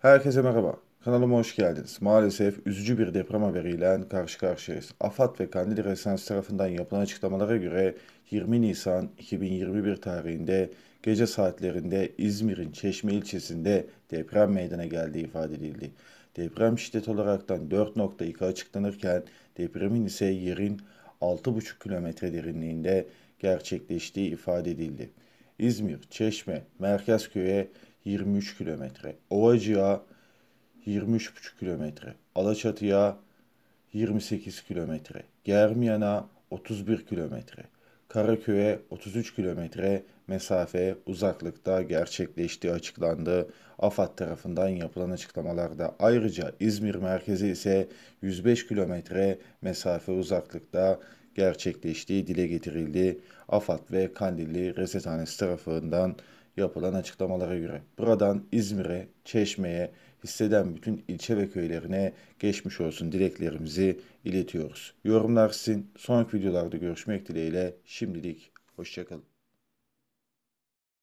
Herkese merhaba. Kanalıma hoş geldiniz. Maalesef üzücü bir deprem haberiyle karşı karşıyayız. AFAD ve Kandil Resans tarafından yapılan açıklamalara göre 20 Nisan 2021 tarihinde gece saatlerinde İzmir'in Çeşme ilçesinde deprem meydana geldiği ifade edildi. Deprem şiddet olaraktan 4.2 açıklanırken depremin ise yerin 6,5 kilometre derinliğinde gerçekleştiği ifade edildi. İzmir, Çeşme, Merkezköy'e 23 kilometre. Ovacık'a 23,5 kilometre. Alaçatı'ya 28 kilometre. Germiyan'a 31 kilometre. Karaköy'e 33 kilometre mesafe uzaklıkta gerçekleştiği açıklandı. AFAD tarafından yapılan açıklamalarda ayrıca İzmir merkezi ise 105 kilometre mesafe uzaklıkta gerçekleştiği dile getirildi. AFAD ve Kandilli Resethanesi tarafından yapılan açıklamalara göre. Buradan İzmir'e, Çeşme'ye, hisseden bütün ilçe ve köylerine geçmiş olsun dileklerimizi iletiyoruz. Yorumlar sizin. Sonraki videolarda görüşmek dileğiyle şimdilik hoşçakalın.